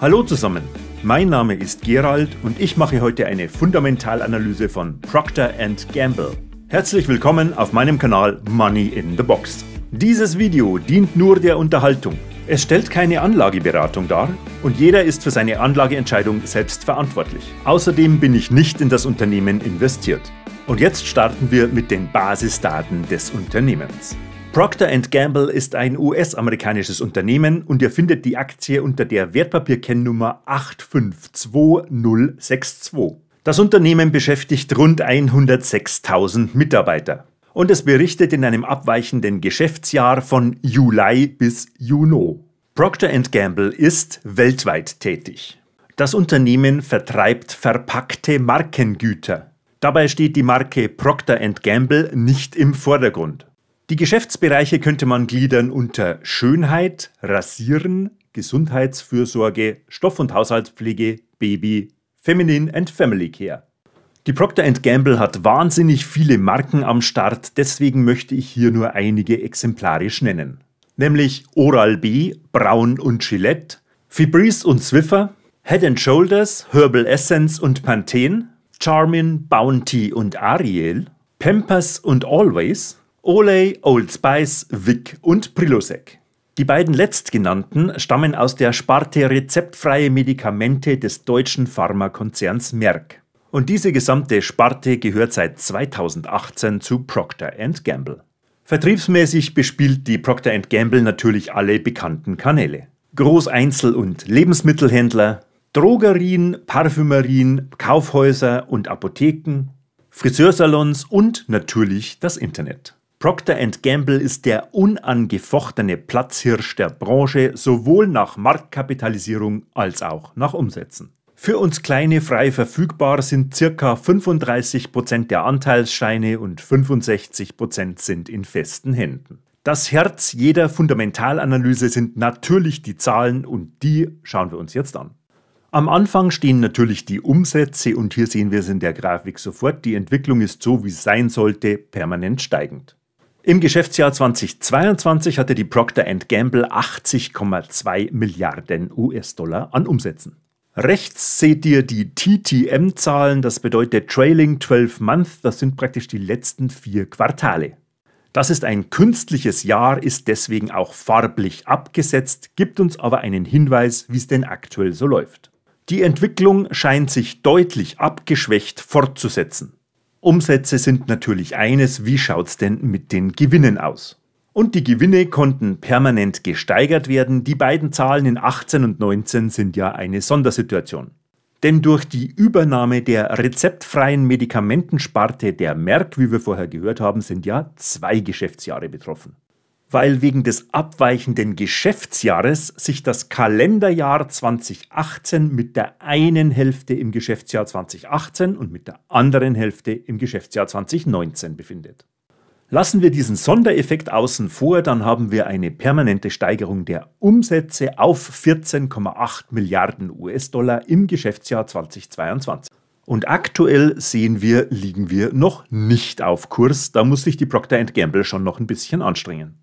Hallo zusammen, mein Name ist Gerald und ich mache heute eine Fundamentalanalyse von Procter Gamble. Herzlich willkommen auf meinem Kanal Money in the Box. Dieses Video dient nur der Unterhaltung. Es stellt keine Anlageberatung dar und jeder ist für seine Anlageentscheidung selbst verantwortlich. Außerdem bin ich nicht in das Unternehmen investiert. Und jetzt starten wir mit den Basisdaten des Unternehmens. Procter Gamble ist ein US-amerikanisches Unternehmen und ihr findet die Aktie unter der Wertpapierkennnummer 852062. Das Unternehmen beschäftigt rund 106.000 Mitarbeiter und es berichtet in einem abweichenden Geschäftsjahr von Juli bis Juni. Procter Gamble ist weltweit tätig. Das Unternehmen vertreibt verpackte Markengüter. Dabei steht die Marke Procter Gamble nicht im Vordergrund. Die Geschäftsbereiche könnte man gliedern unter Schönheit, Rasieren, Gesundheitsfürsorge, Stoff- und Haushaltspflege, Baby, Feminine and Family Care. Die Procter Gamble hat wahnsinnig viele Marken am Start, deswegen möchte ich hier nur einige exemplarisch nennen. Nämlich Oral-B, Braun und Gillette, Febreze und Swiffer, Head Shoulders, Herbal Essence und Pantene, Charmin, Bounty und Ariel, Pampers und Always, Olay, Old Spice, Vic und Prilosec. Die beiden letztgenannten stammen aus der Sparte rezeptfreie Medikamente des deutschen Pharmakonzerns Merck. Und diese gesamte Sparte gehört seit 2018 zu Procter Gamble. Vertriebsmäßig bespielt die Procter Gamble natürlich alle bekannten Kanäle. Großeinzel- und Lebensmittelhändler, Drogerien, Parfümerien, Kaufhäuser und Apotheken, Friseursalons und natürlich das Internet. Procter Gamble ist der unangefochtene Platzhirsch der Branche, sowohl nach Marktkapitalisierung als auch nach Umsätzen. Für uns Kleine frei verfügbar sind ca. 35% Prozent der Anteilsscheine und 65% Prozent sind in festen Händen. Das Herz jeder Fundamentalanalyse sind natürlich die Zahlen und die schauen wir uns jetzt an. Am Anfang stehen natürlich die Umsätze und hier sehen wir es in der Grafik sofort, die Entwicklung ist so, wie es sein sollte, permanent steigend. Im Geschäftsjahr 2022 hatte die Procter Gamble 80,2 Milliarden US-Dollar an Umsätzen. Rechts seht ihr die TTM-Zahlen, das bedeutet Trailing 12 Month, das sind praktisch die letzten vier Quartale. Das ist ein künstliches Jahr, ist deswegen auch farblich abgesetzt, gibt uns aber einen Hinweis, wie es denn aktuell so läuft. Die Entwicklung scheint sich deutlich abgeschwächt fortzusetzen. Umsätze sind natürlich eines, wie schaut's denn mit den Gewinnen aus? Und die Gewinne konnten permanent gesteigert werden. Die beiden Zahlen in 18 und 19 sind ja eine Sondersituation. Denn durch die Übernahme der rezeptfreien Medikamentensparte der Merck, wie wir vorher gehört haben, sind ja zwei Geschäftsjahre betroffen weil wegen des abweichenden Geschäftsjahres sich das Kalenderjahr 2018 mit der einen Hälfte im Geschäftsjahr 2018 und mit der anderen Hälfte im Geschäftsjahr 2019 befindet. Lassen wir diesen Sondereffekt außen vor, dann haben wir eine permanente Steigerung der Umsätze auf 14,8 Milliarden US-Dollar im Geschäftsjahr 2022. Und aktuell sehen wir, liegen wir noch nicht auf Kurs, da muss sich die Procter Gamble schon noch ein bisschen anstrengen.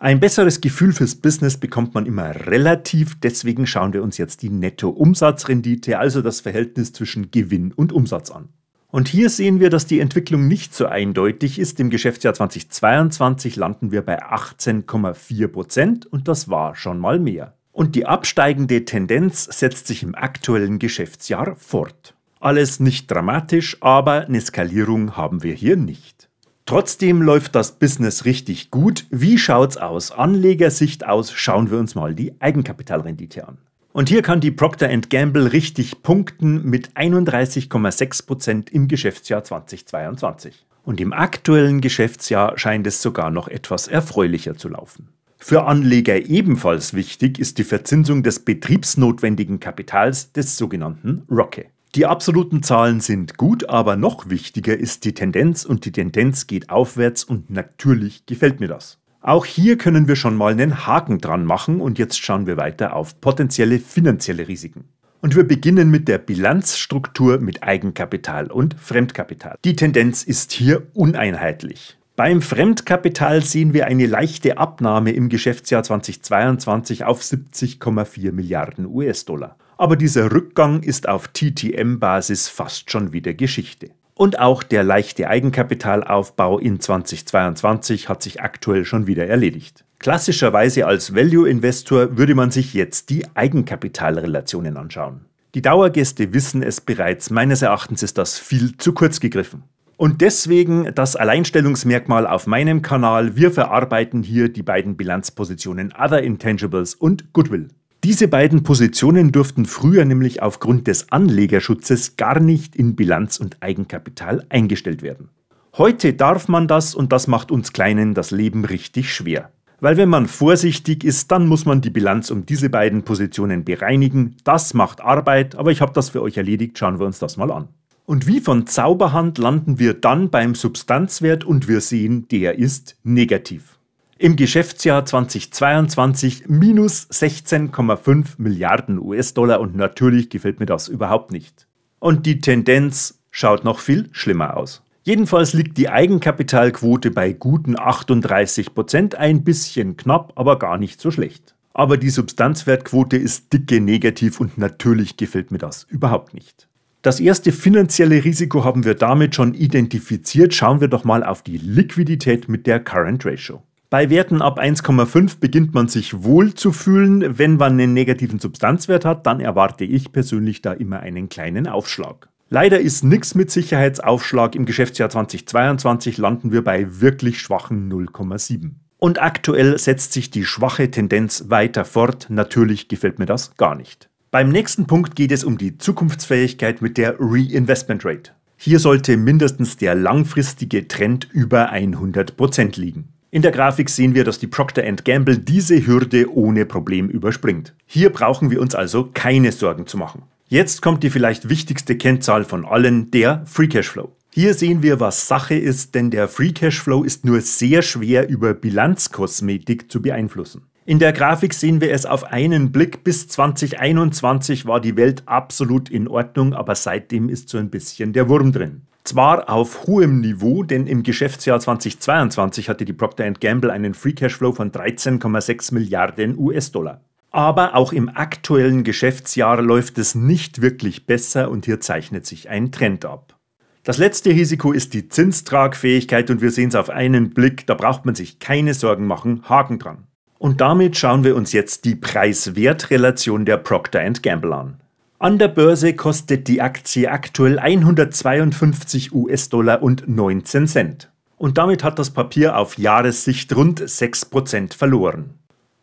Ein besseres Gefühl fürs Business bekommt man immer relativ, deswegen schauen wir uns jetzt die Netto-Umsatzrendite, also das Verhältnis zwischen Gewinn und Umsatz an. Und hier sehen wir, dass die Entwicklung nicht so eindeutig ist. Im Geschäftsjahr 2022 landen wir bei 18,4% Prozent und das war schon mal mehr. Und die absteigende Tendenz setzt sich im aktuellen Geschäftsjahr fort. Alles nicht dramatisch, aber eine Skalierung haben wir hier nicht. Trotzdem läuft das Business richtig gut. Wie schaut's aus? Anlegersicht aus schauen wir uns mal die Eigenkapitalrendite an. Und hier kann die Procter Gamble richtig punkten mit 31,6% im Geschäftsjahr 2022. Und im aktuellen Geschäftsjahr scheint es sogar noch etwas erfreulicher zu laufen. Für Anleger ebenfalls wichtig ist die Verzinsung des betriebsnotwendigen Kapitals des sogenannten Rocket. Die absoluten Zahlen sind gut, aber noch wichtiger ist die Tendenz und die Tendenz geht aufwärts und natürlich gefällt mir das. Auch hier können wir schon mal einen Haken dran machen und jetzt schauen wir weiter auf potenzielle finanzielle Risiken. Und wir beginnen mit der Bilanzstruktur mit Eigenkapital und Fremdkapital. Die Tendenz ist hier uneinheitlich. Beim Fremdkapital sehen wir eine leichte Abnahme im Geschäftsjahr 2022 auf 70,4 Milliarden US-Dollar aber dieser Rückgang ist auf TTM-Basis fast schon wieder Geschichte. Und auch der leichte Eigenkapitalaufbau in 2022 hat sich aktuell schon wieder erledigt. Klassischerweise als Value-Investor würde man sich jetzt die Eigenkapitalrelationen anschauen. Die Dauergäste wissen es bereits, meines Erachtens ist das viel zu kurz gegriffen. Und deswegen das Alleinstellungsmerkmal auf meinem Kanal, wir verarbeiten hier die beiden Bilanzpositionen Other Intangibles und Goodwill. Diese beiden Positionen durften früher nämlich aufgrund des Anlegerschutzes gar nicht in Bilanz und Eigenkapital eingestellt werden. Heute darf man das und das macht uns Kleinen das Leben richtig schwer. Weil wenn man vorsichtig ist, dann muss man die Bilanz um diese beiden Positionen bereinigen. Das macht Arbeit, aber ich habe das für euch erledigt, schauen wir uns das mal an. Und wie von Zauberhand landen wir dann beim Substanzwert und wir sehen, der ist negativ im Geschäftsjahr 2022 minus 16,5 Milliarden US-Dollar und natürlich gefällt mir das überhaupt nicht. Und die Tendenz schaut noch viel schlimmer aus. Jedenfalls liegt die Eigenkapitalquote bei guten 38 Prozent, ein bisschen knapp, aber gar nicht so schlecht. Aber die Substanzwertquote ist dicke negativ und natürlich gefällt mir das überhaupt nicht. Das erste finanzielle Risiko haben wir damit schon identifiziert. Schauen wir doch mal auf die Liquidität mit der Current Ratio. Bei Werten ab 1,5 beginnt man sich wohl zu fühlen. Wenn man einen negativen Substanzwert hat, dann erwarte ich persönlich da immer einen kleinen Aufschlag. Leider ist nichts mit Sicherheitsaufschlag. Im Geschäftsjahr 2022 landen wir bei wirklich schwachen 0,7. Und aktuell setzt sich die schwache Tendenz weiter fort. Natürlich gefällt mir das gar nicht. Beim nächsten Punkt geht es um die Zukunftsfähigkeit mit der Reinvestment Rate. Hier sollte mindestens der langfristige Trend über 100% liegen. In der Grafik sehen wir, dass die Procter Gamble diese Hürde ohne Problem überspringt. Hier brauchen wir uns also keine Sorgen zu machen. Jetzt kommt die vielleicht wichtigste Kennzahl von allen, der Free Cashflow. Hier sehen wir, was Sache ist, denn der Free Cashflow ist nur sehr schwer über Bilanzkosmetik zu beeinflussen. In der Grafik sehen wir es auf einen Blick. Bis 2021 war die Welt absolut in Ordnung, aber seitdem ist so ein bisschen der Wurm drin. Zwar auf hohem Niveau, denn im Geschäftsjahr 2022 hatte die Procter Gamble einen Free Cashflow von 13,6 Milliarden US-Dollar. Aber auch im aktuellen Geschäftsjahr läuft es nicht wirklich besser und hier zeichnet sich ein Trend ab. Das letzte Risiko ist die Zinstragfähigkeit und wir sehen es auf einen Blick, da braucht man sich keine Sorgen machen, Haken dran. Und damit schauen wir uns jetzt die Preis-Wert-Relation der Procter Gamble an. An der Börse kostet die Aktie aktuell 152 US-Dollar und 19 Cent. Und damit hat das Papier auf Jahressicht rund 6% verloren.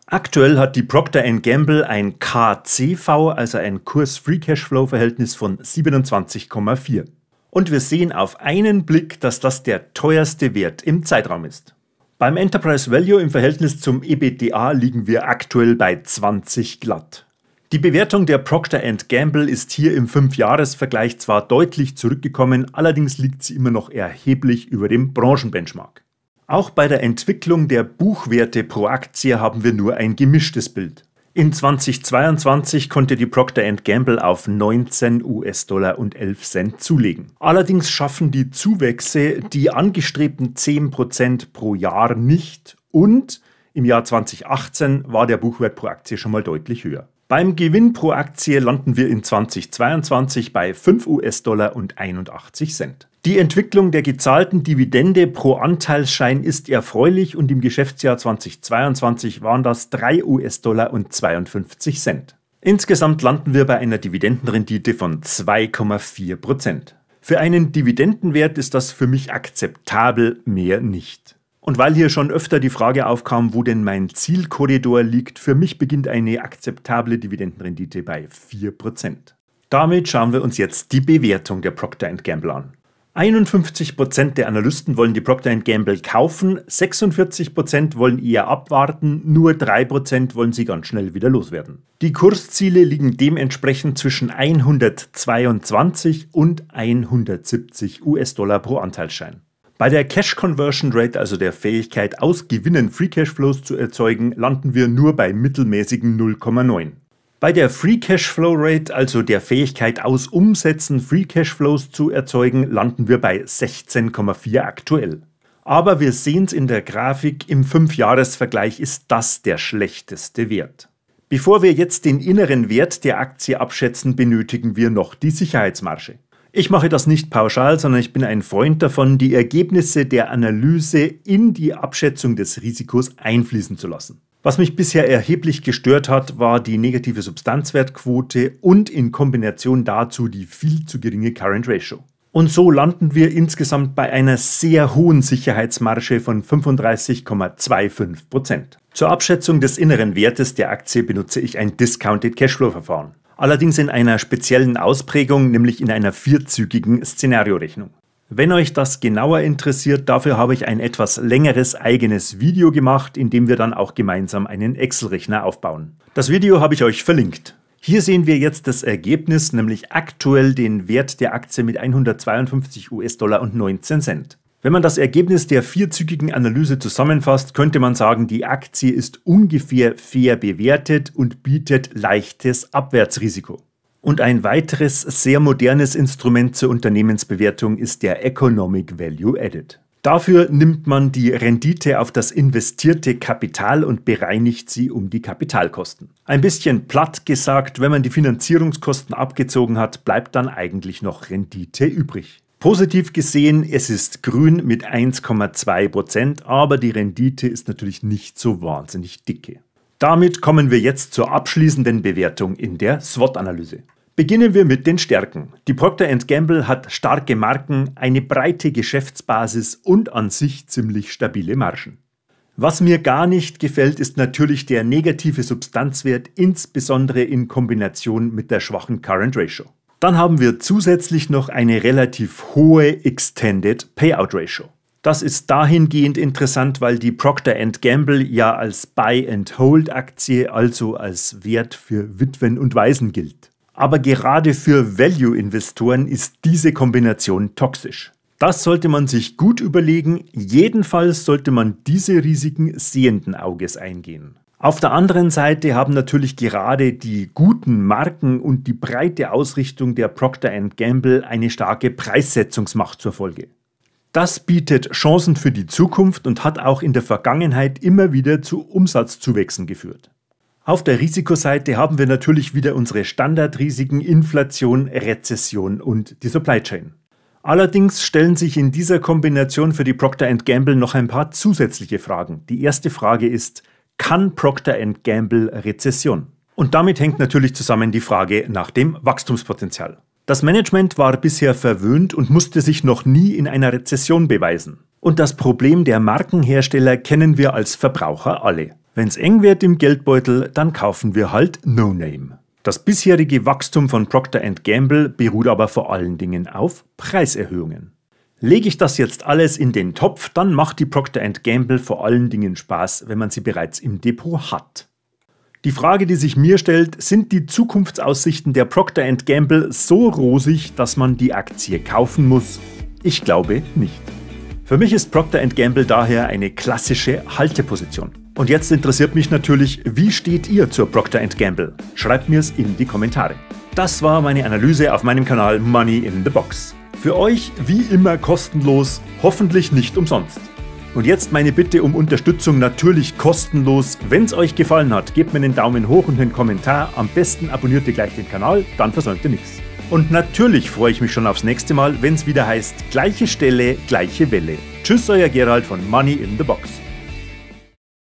Aktuell hat die Procter Gamble ein KCV, also ein Kurs-Free-Cashflow-Verhältnis von 27,4. Und wir sehen auf einen Blick, dass das der teuerste Wert im Zeitraum ist. Beim Enterprise Value im Verhältnis zum EBITDA liegen wir aktuell bei 20 glatt. Die Bewertung der Procter Gamble ist hier im 5-Jahres-Vergleich zwar deutlich zurückgekommen, allerdings liegt sie immer noch erheblich über dem Branchenbenchmark. Auch bei der Entwicklung der Buchwerte pro Aktie haben wir nur ein gemischtes Bild. In 2022 konnte die Procter Gamble auf 19 US-Dollar und 11 Cent zulegen. Allerdings schaffen die Zuwächse die angestrebten 10% pro Jahr nicht und im Jahr 2018 war der Buchwert pro Aktie schon mal deutlich höher. Beim Gewinn pro Aktie landen wir in 2022 bei 5 US-Dollar und 81 Cent. Die Entwicklung der gezahlten Dividende pro Anteilsschein ist erfreulich und im Geschäftsjahr 2022 waren das 3 US-Dollar und 52 Cent. Insgesamt landen wir bei einer Dividendenrendite von 2,4 Prozent. Für einen Dividendenwert ist das für mich akzeptabel, mehr nicht. Und weil hier schon öfter die Frage aufkam, wo denn mein Zielkorridor liegt, für mich beginnt eine akzeptable Dividendenrendite bei 4%. Damit schauen wir uns jetzt die Bewertung der Procter Gamble an. 51% der Analysten wollen die Procter Gamble kaufen, 46% wollen eher abwarten, nur 3% wollen sie ganz schnell wieder loswerden. Die Kursziele liegen dementsprechend zwischen 122 und 170 US-Dollar pro Anteilsschein. Bei der Cash Conversion Rate, also der Fähigkeit aus Gewinnen Free Cash Flows zu erzeugen, landen wir nur bei mittelmäßigen 0,9. Bei der Free Cash Flow Rate, also der Fähigkeit aus Umsätzen Free Cash Flows zu erzeugen, landen wir bei 16,4 aktuell. Aber wir sehen es in der Grafik, im 5-Jahres-Vergleich ist das der schlechteste Wert. Bevor wir jetzt den inneren Wert der Aktie abschätzen, benötigen wir noch die Sicherheitsmarge. Ich mache das nicht pauschal, sondern ich bin ein Freund davon, die Ergebnisse der Analyse in die Abschätzung des Risikos einfließen zu lassen. Was mich bisher erheblich gestört hat, war die negative Substanzwertquote und in Kombination dazu die viel zu geringe Current Ratio. Und so landen wir insgesamt bei einer sehr hohen Sicherheitsmarge von 35,25%. Zur Abschätzung des inneren Wertes der Aktie benutze ich ein Discounted Cashflow Verfahren allerdings in einer speziellen Ausprägung, nämlich in einer vierzügigen Szenariorechnung. Wenn euch das genauer interessiert, dafür habe ich ein etwas längeres eigenes Video gemacht, in dem wir dann auch gemeinsam einen Excel-Rechner aufbauen. Das Video habe ich euch verlinkt. Hier sehen wir jetzt das Ergebnis, nämlich aktuell den Wert der Aktie mit 152 US-Dollar und 19 Cent. Wenn man das Ergebnis der vierzügigen Analyse zusammenfasst, könnte man sagen, die Aktie ist ungefähr fair bewertet und bietet leichtes Abwärtsrisiko. Und ein weiteres sehr modernes Instrument zur Unternehmensbewertung ist der Economic Value Added. Dafür nimmt man die Rendite auf das investierte Kapital und bereinigt sie um die Kapitalkosten. Ein bisschen platt gesagt, wenn man die Finanzierungskosten abgezogen hat, bleibt dann eigentlich noch Rendite übrig. Positiv gesehen, es ist grün mit 1,2 Prozent, aber die Rendite ist natürlich nicht so wahnsinnig dicke. Damit kommen wir jetzt zur abschließenden Bewertung in der SWOT-Analyse. Beginnen wir mit den Stärken. Die Procter Gamble hat starke Marken, eine breite Geschäftsbasis und an sich ziemlich stabile Margen. Was mir gar nicht gefällt, ist natürlich der negative Substanzwert, insbesondere in Kombination mit der schwachen Current Ratio. Dann haben wir zusätzlich noch eine relativ hohe Extended Payout Ratio. Das ist dahingehend interessant, weil die Procter Gamble ja als Buy-and-Hold-Aktie, also als Wert für Witwen und Waisen gilt. Aber gerade für Value-Investoren ist diese Kombination toxisch. Das sollte man sich gut überlegen, jedenfalls sollte man diese Risiken sehenden Auges eingehen. Auf der anderen Seite haben natürlich gerade die guten Marken und die breite Ausrichtung der Procter Gamble eine starke Preissetzungsmacht zur Folge. Das bietet Chancen für die Zukunft und hat auch in der Vergangenheit immer wieder zu Umsatzzuwächsen geführt. Auf der Risikoseite haben wir natürlich wieder unsere Standardrisiken Inflation, Rezession und die Supply Chain. Allerdings stellen sich in dieser Kombination für die Procter Gamble noch ein paar zusätzliche Fragen. Die erste Frage ist, kann Procter Gamble Rezession? Und damit hängt natürlich zusammen die Frage nach dem Wachstumspotenzial. Das Management war bisher verwöhnt und musste sich noch nie in einer Rezession beweisen. Und das Problem der Markenhersteller kennen wir als Verbraucher alle. Wenn's eng wird im Geldbeutel, dann kaufen wir halt No Name. Das bisherige Wachstum von Procter Gamble beruht aber vor allen Dingen auf Preiserhöhungen. Lege ich das jetzt alles in den Topf, dann macht die Procter Gamble vor allen Dingen Spaß, wenn man sie bereits im Depot hat. Die Frage, die sich mir stellt, sind die Zukunftsaussichten der Procter Gamble so rosig, dass man die Aktie kaufen muss? Ich glaube nicht. Für mich ist Procter Gamble daher eine klassische Halteposition. Und jetzt interessiert mich natürlich, wie steht ihr zur Procter Gamble? Schreibt mir es in die Kommentare. Das war meine Analyse auf meinem Kanal Money in the Box. Für euch wie immer kostenlos, hoffentlich nicht umsonst. Und jetzt meine Bitte um Unterstützung natürlich kostenlos. Wenn es euch gefallen hat, gebt mir einen Daumen hoch und einen Kommentar. Am besten abonniert ihr gleich den Kanal, dann versäumt ihr nichts. Und natürlich freue ich mich schon aufs nächste Mal, wenn es wieder heißt, gleiche Stelle, gleiche Welle. Tschüss, euer Gerald von Money in the Box.